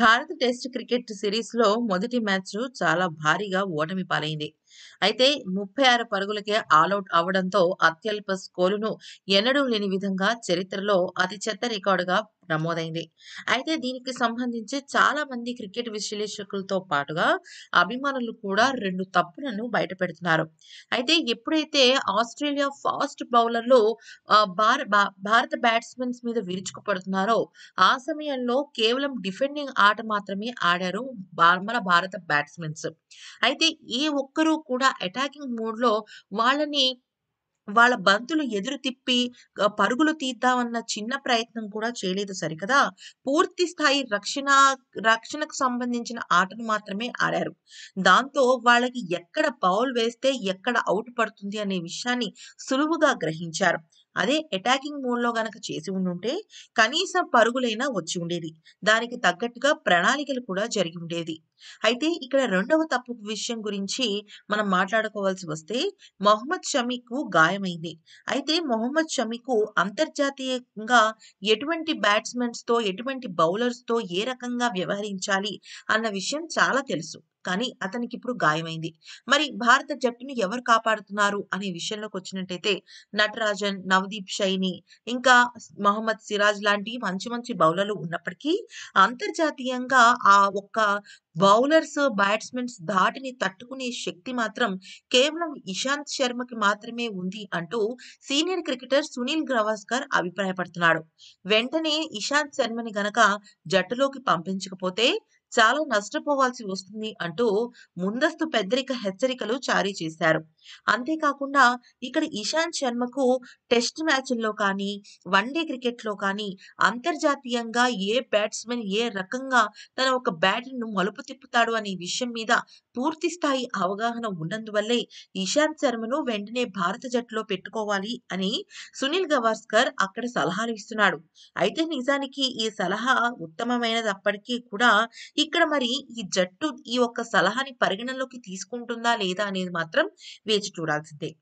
భారత test cricket సిరీస్లో మొదటి మ్యాచ్ చాలా భారీగా ఓటమి పాలైంది అయితే ముప్పై ఆరు పరుగులకే ఆలౌట్ అవడంతో అత్యల్ప స్కోరును ఎన్నడూ లేని విధంగా చరిత్రలో అతి చెత్త రికార్డుగా నమోదైంది అయితే దీనికి సంబంధించి చాలా మంది క్రికెట్ విశ్లేషకులతో పాటుగా అభిమానులు కూడా రెండు తప్పులను బయట పెడుతున్నారు అయితే ఎప్పుడైతే ఆస్ట్రేలియా ఫాస్ట్ బౌలర్లు భారత బ్యాట్స్మెన్స్ మీద విరుచుకుపడుతున్నారో ఆ సమయంలో కేవలం డిఫెండింగ్ ఆట మాత్రమే ఆడారు మన భారత బ్యాట్స్మెన్స్ అయితే ఏ ఒక్కరూ కూడా అటాకింగ్ లో వాళ్ళని వాళ్ళ బంతులు ఎదురు తిప్పి పరుగులు తీద్దామన్న చిన్న ప్రయత్నం కూడా చేయలేదు సరికదా పూర్తి స్థాయి రక్షణ రక్షణకు సంబంధించిన ఆటను మాత్రమే ఆడారు దాంతో వాళ్ళకి ఎక్కడ బౌల్ వేస్తే ఎక్కడ అవుట్ పడుతుంది అనే విషయాన్ని సులువుగా గ్రహించారు అదే అటాకింగ్ మోడ్లో గనక చేసి ఉండుంటే కనీసం పరుగులైనా వచ్చి ఉండేది దానికి తగ్గట్టుగా ప్రణాళికలు కూడా జరిగి ఉండేది అయితే ఇక్కడ రెండవ తప్పు విషయం గురించి మనం మాట్లాడుకోవాల్సి వస్తే మొహమ్మద్ షమీకు గాయమైంది అయితే మొహమ్మద్ షమీకు అంతర్జాతీయంగా ఎటువంటి బ్యాట్స్మెన్స్తో ఎటువంటి బౌలర్స్తో ఏ రకంగా వ్యవహరించాలి అన్న విషయం చాలా తెలుసు కానీ అతనికి ఇప్పుడు గాయమైంది మరి భారత జట్టును ఎవరు కాపాడుతున్నారు అనే విషయంలోకి వచ్చినట్టయితే నటరాజన్ నవదీప్ షైని ఇంకా మహమ్మద్ సిరాజ్ లాంటి మంచి మంచి బౌలర్లు ఉన్నప్పటికీ అంతర్జాతీయంగా ఆ ఒక్క బౌలర్స్ బ్యాట్స్మెన్స్ ధాటిని తట్టుకునే శక్తి మాత్రం కేవలం ఇషాంత్ శర్మకి మాత్రమే ఉంది అంటూ సీనియర్ క్రికెటర్ సునీల్ గ్రవాస్కర్ అభిప్రాయపడుతున్నాడు వెంటనే ఇషాంత్ శర్మని గనక జట్టులోకి పంపించకపోతే చాలా నష్టపోవాల్సి వస్తుంది అంటూ ముందస్తు పెద్దరిక హెచ్చరికలు జారీ చేశారు అంతేకాకుండా ఇక్కడ ఇషాంత్ శర్మకు టెస్ట్ మ్యాచ్ల్లో కానీ వన్డే క్రికెట్లో కానీ అంతర్జాతీయంగా ఏ బ్యాట్స్మెన్ ఏ రకంగా తన ఒక బ్యాట్ను మలుపు తిప్పుతాడు అనే విషయం మీద పూర్తి స్థాయి అవగాహన ఉన్నందువల్లే ఇషాంత్ శర్మను వెంటనే భారత జట్టులో పెట్టుకోవాలి అని సునీల్ గవాస్కర్ అక్కడ సలహాలు ఇస్తున్నాడు అయితే నిజానికి ఈ సలహా ఉత్తమమైనదప్పటికీ కూడా ఇక్కడ మరి ఈ జట్టు ఈ ఒక్క సలహాని పరిగణలోకి తీసుకుంటుందా లేదా అనేది మాత్రం వేచి చూడాల్సిందే